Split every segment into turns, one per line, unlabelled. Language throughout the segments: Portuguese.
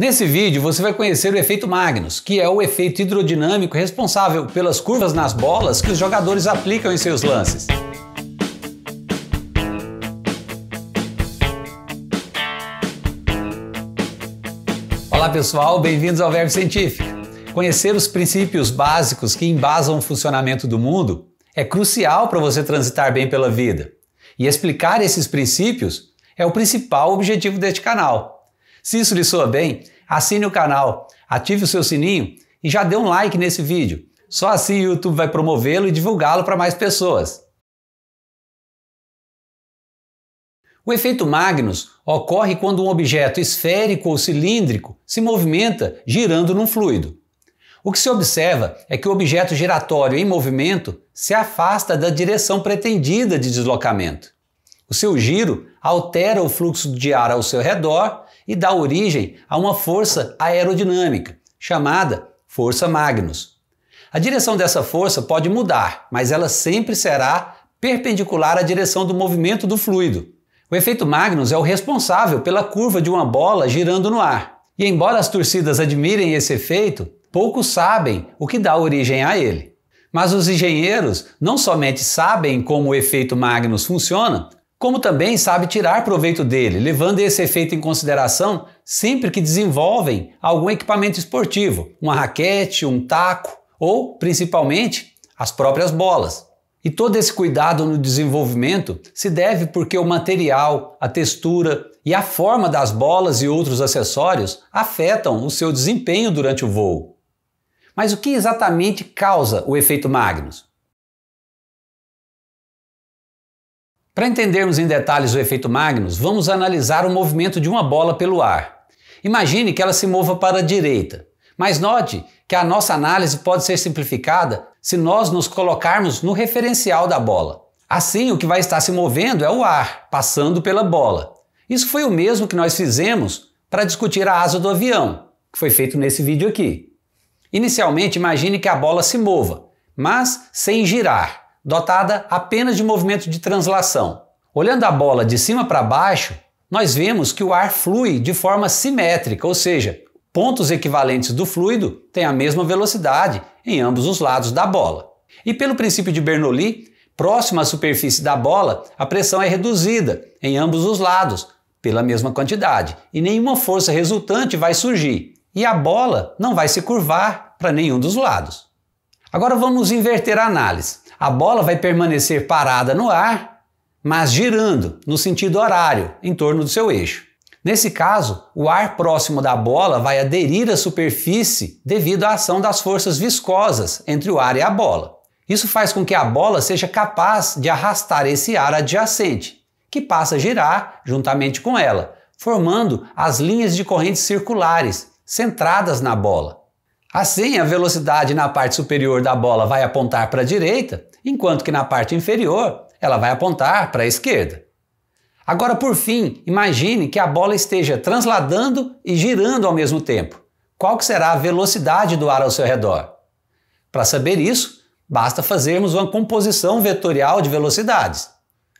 Nesse vídeo você vai conhecer o efeito Magnus, que é o efeito hidrodinâmico responsável pelas curvas nas bolas que os jogadores aplicam em seus lances. Olá pessoal, bem-vindos ao Verbo Científico. Conhecer os princípios básicos que embasam o funcionamento do mundo é crucial para você transitar bem pela vida. E explicar esses princípios é o principal objetivo deste canal. Se isso lhe soa bem, assine o canal, ative o seu sininho e já dê um like nesse vídeo. Só assim o YouTube vai promovê-lo e divulgá-lo para mais pessoas. O efeito Magnus ocorre quando um objeto esférico ou cilíndrico se movimenta girando num fluido. O que se observa é que o objeto giratório em movimento se afasta da direção pretendida de deslocamento. O seu giro altera o fluxo de ar ao seu redor, e dá origem a uma força aerodinâmica, chamada força Magnus. A direção dessa força pode mudar, mas ela sempre será perpendicular à direção do movimento do fluido. O efeito Magnus é o responsável pela curva de uma bola girando no ar. E embora as torcidas admirem esse efeito, poucos sabem o que dá origem a ele. Mas os engenheiros não somente sabem como o efeito Magnus funciona, como também sabe tirar proveito dele, levando esse efeito em consideração sempre que desenvolvem algum equipamento esportivo, uma raquete, um taco ou, principalmente, as próprias bolas. E todo esse cuidado no desenvolvimento se deve porque o material, a textura e a forma das bolas e outros acessórios afetam o seu desempenho durante o voo. Mas o que exatamente causa o efeito Magnus? Para entendermos em detalhes o efeito Magnus, vamos analisar o movimento de uma bola pelo ar. Imagine que ela se mova para a direita, mas note que a nossa análise pode ser simplificada se nós nos colocarmos no referencial da bola. Assim, o que vai estar se movendo é o ar, passando pela bola. Isso foi o mesmo que nós fizemos para discutir a asa do avião, que foi feito nesse vídeo aqui. Inicialmente, imagine que a bola se mova, mas sem girar dotada apenas de movimento de translação. Olhando a bola de cima para baixo, nós vemos que o ar flui de forma simétrica, ou seja, pontos equivalentes do fluido têm a mesma velocidade em ambos os lados da bola. E pelo princípio de Bernoulli, próximo à superfície da bola, a pressão é reduzida em ambos os lados pela mesma quantidade e nenhuma força resultante vai surgir e a bola não vai se curvar para nenhum dos lados. Agora vamos inverter a análise. A bola vai permanecer parada no ar, mas girando no sentido horário, em torno do seu eixo. Nesse caso, o ar próximo da bola vai aderir à superfície devido à ação das forças viscosas entre o ar e a bola. Isso faz com que a bola seja capaz de arrastar esse ar adjacente, que passa a girar juntamente com ela, formando as linhas de correntes circulares centradas na bola. Assim, a velocidade na parte superior da bola vai apontar para a direita enquanto que na parte inferior ela vai apontar para a esquerda. Agora, por fim, imagine que a bola esteja transladando e girando ao mesmo tempo. Qual que será a velocidade do ar ao seu redor? Para saber isso, basta fazermos uma composição vetorial de velocidades.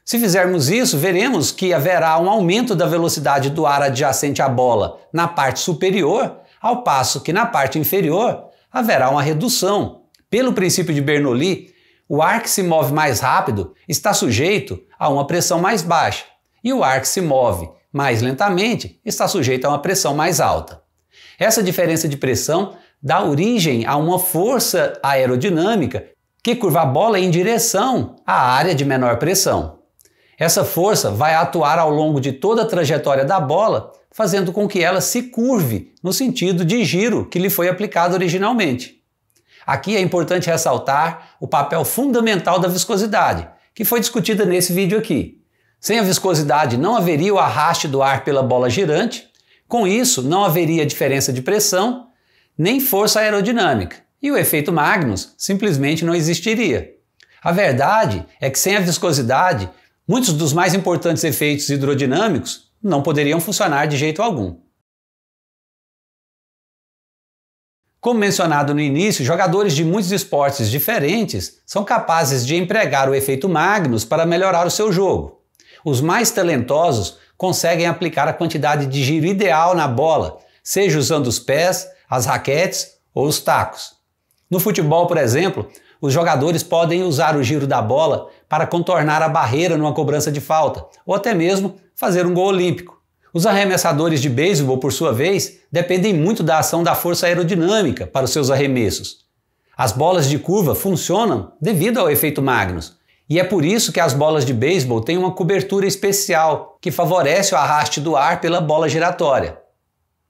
Se fizermos isso, veremos que haverá um aumento da velocidade do ar adjacente à bola na parte superior, ao passo que na parte inferior haverá uma redução. Pelo princípio de Bernoulli, o ar que se move mais rápido está sujeito a uma pressão mais baixa, e o ar que se move mais lentamente está sujeito a uma pressão mais alta. Essa diferença de pressão dá origem a uma força aerodinâmica que curva a bola em direção à área de menor pressão. Essa força vai atuar ao longo de toda a trajetória da bola, fazendo com que ela se curve no sentido de giro que lhe foi aplicado originalmente. Aqui é importante ressaltar o papel fundamental da viscosidade, que foi discutida nesse vídeo aqui. Sem a viscosidade, não haveria o arraste do ar pela bola girante, com isso, não haveria diferença de pressão, nem força aerodinâmica, e o efeito Magnus simplesmente não existiria. A verdade é que sem a viscosidade, muitos dos mais importantes efeitos hidrodinâmicos não poderiam funcionar de jeito algum. Como mencionado no início, jogadores de muitos esportes diferentes são capazes de empregar o efeito Magnus para melhorar o seu jogo. Os mais talentosos conseguem aplicar a quantidade de giro ideal na bola, seja usando os pés, as raquetes ou os tacos. No futebol, por exemplo, os jogadores podem usar o giro da bola para contornar a barreira numa cobrança de falta ou até mesmo fazer um gol olímpico. Os arremessadores de beisebol, por sua vez, dependem muito da ação da força aerodinâmica para os seus arremessos. As bolas de curva funcionam devido ao efeito Magnus, e é por isso que as bolas de beisebol têm uma cobertura especial que favorece o arraste do ar pela bola giratória.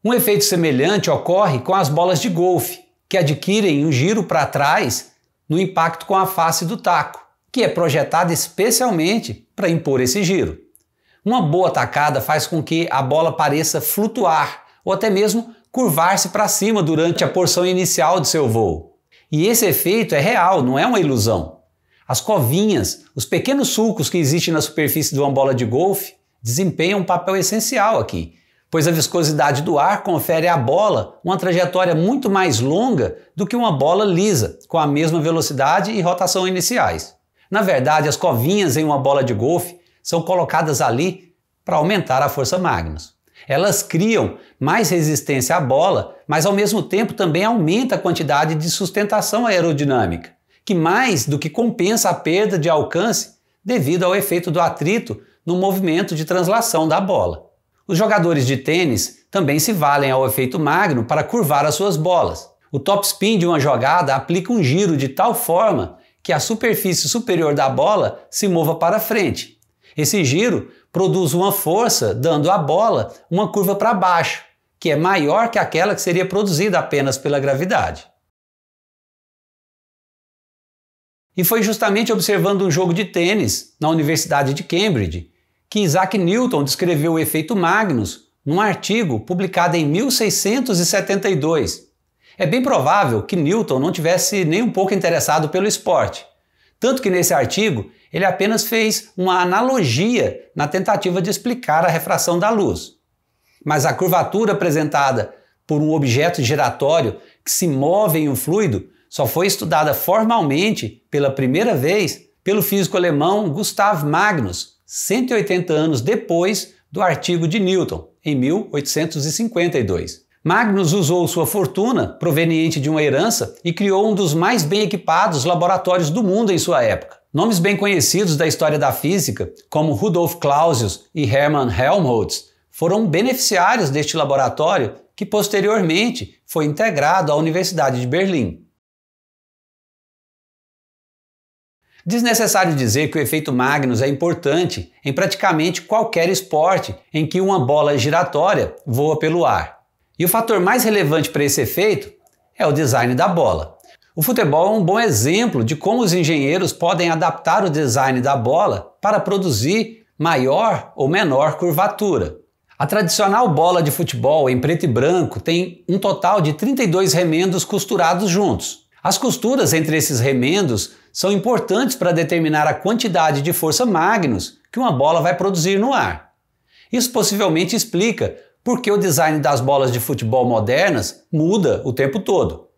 Um efeito semelhante ocorre com as bolas de golfe, que adquirem um giro para trás no impacto com a face do taco, que é projetada especialmente para impor esse giro. Uma boa tacada faz com que a bola pareça flutuar ou até mesmo curvar-se para cima durante a porção inicial de seu voo. E esse efeito é real, não é uma ilusão. As covinhas, os pequenos sulcos que existem na superfície de uma bola de golfe, desempenham um papel essencial aqui, pois a viscosidade do ar confere à bola uma trajetória muito mais longa do que uma bola lisa, com a mesma velocidade e rotação iniciais. Na verdade, as covinhas em uma bola de golfe são colocadas ali para aumentar a força Magnus. Elas criam mais resistência à bola, mas ao mesmo tempo também aumenta a quantidade de sustentação aerodinâmica, que mais do que compensa a perda de alcance devido ao efeito do atrito no movimento de translação da bola. Os jogadores de tênis também se valem ao efeito magno para curvar as suas bolas. O topspin de uma jogada aplica um giro de tal forma que a superfície superior da bola se mova para frente, esse giro produz uma força dando à bola uma curva para baixo, que é maior que aquela que seria produzida apenas pela gravidade. E foi justamente observando um jogo de tênis na Universidade de Cambridge que Isaac Newton descreveu o efeito Magnus num artigo publicado em 1672. É bem provável que Newton não tivesse nem um pouco interessado pelo esporte, tanto que nesse artigo ele apenas fez uma analogia na tentativa de explicar a refração da luz. Mas a curvatura apresentada por um objeto giratório que se move em um fluido só foi estudada formalmente pela primeira vez pelo físico alemão Gustav Magnus, 180 anos depois do artigo de Newton, em 1852. Magnus usou sua fortuna, proveniente de uma herança, e criou um dos mais bem equipados laboratórios do mundo em sua época. Nomes bem conhecidos da história da física, como Rudolf Clausius e Hermann Helmholtz, foram beneficiários deste laboratório que posteriormente foi integrado à Universidade de Berlim. Desnecessário dizer que o efeito Magnus é importante em praticamente qualquer esporte em que uma bola giratória voa pelo ar. E o fator mais relevante para esse efeito é o design da bola. O futebol é um bom exemplo de como os engenheiros podem adaptar o design da bola para produzir maior ou menor curvatura. A tradicional bola de futebol em preto e branco tem um total de 32 remendos costurados juntos. As costuras entre esses remendos são importantes para determinar a quantidade de força magnus que uma bola vai produzir no ar. Isso possivelmente explica por que o design das bolas de futebol modernas muda o tempo todo.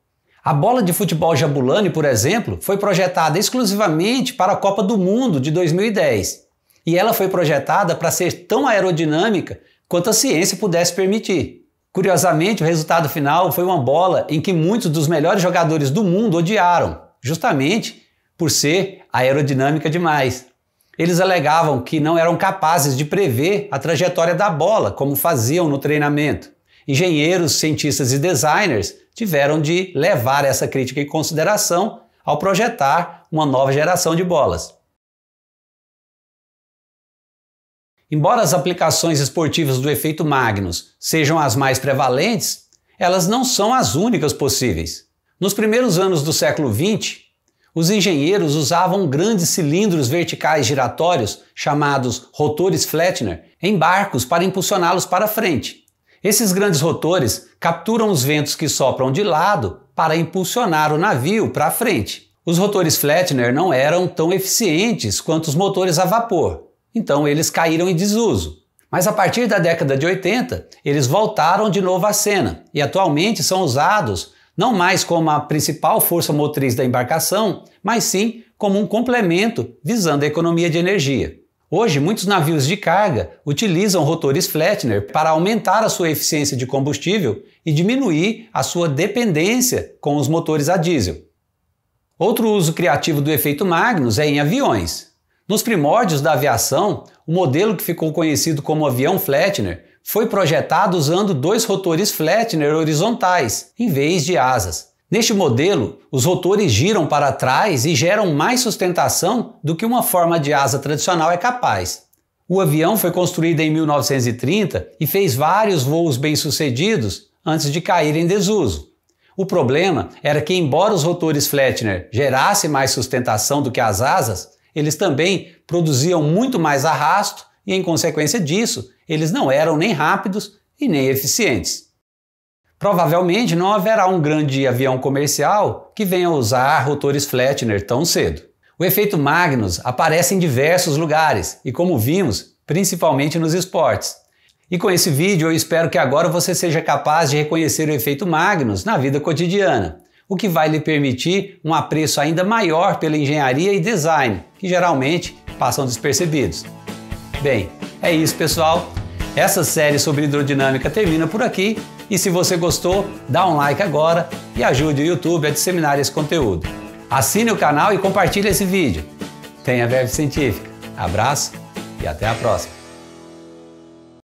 A bola de futebol Jabulani, por exemplo, foi projetada exclusivamente para a Copa do Mundo de 2010. E ela foi projetada para ser tão aerodinâmica quanto a ciência pudesse permitir. Curiosamente, o resultado final foi uma bola em que muitos dos melhores jogadores do mundo odiaram, justamente por ser aerodinâmica demais. Eles alegavam que não eram capazes de prever a trajetória da bola, como faziam no treinamento. Engenheiros, cientistas e designers tiveram de levar essa crítica em consideração ao projetar uma nova geração de bolas. Embora as aplicações esportivas do efeito Magnus sejam as mais prevalentes, elas não são as únicas possíveis. Nos primeiros anos do século XX, os engenheiros usavam grandes cilindros verticais giratórios, chamados rotores Flettner, em barcos para impulsioná-los para frente. Esses grandes rotores capturam os ventos que sopram de lado para impulsionar o navio para frente. Os rotores Flettner não eram tão eficientes quanto os motores a vapor, então eles caíram em desuso. Mas a partir da década de 80, eles voltaram de novo à cena e atualmente são usados não mais como a principal força motriz da embarcação, mas sim como um complemento visando a economia de energia. Hoje, muitos navios de carga utilizam rotores Flettner para aumentar a sua eficiência de combustível e diminuir a sua dependência com os motores a diesel. Outro uso criativo do efeito Magnus é em aviões. Nos primórdios da aviação, o modelo que ficou conhecido como avião Flettner foi projetado usando dois rotores Flettner horizontais em vez de asas. Neste modelo, os rotores giram para trás e geram mais sustentação do que uma forma de asa tradicional é capaz. O avião foi construído em 1930 e fez vários voos bem-sucedidos antes de cair em desuso. O problema era que, embora os rotores Flettner gerassem mais sustentação do que as asas, eles também produziam muito mais arrasto e, em consequência disso, eles não eram nem rápidos e nem eficientes. Provavelmente não haverá um grande avião comercial que venha usar rotores Flettner tão cedo. O efeito Magnus aparece em diversos lugares e, como vimos, principalmente nos esportes. E com esse vídeo eu espero que agora você seja capaz de reconhecer o efeito Magnus na vida cotidiana, o que vai lhe permitir um apreço ainda maior pela engenharia e design, que geralmente passam despercebidos. Bem, é isso pessoal. Essa série sobre hidrodinâmica termina por aqui e se você gostou, dá um like agora e ajude o YouTube a disseminar esse conteúdo. Assine o canal e compartilhe esse vídeo. Tenha verde científica. Abraço e até a próxima.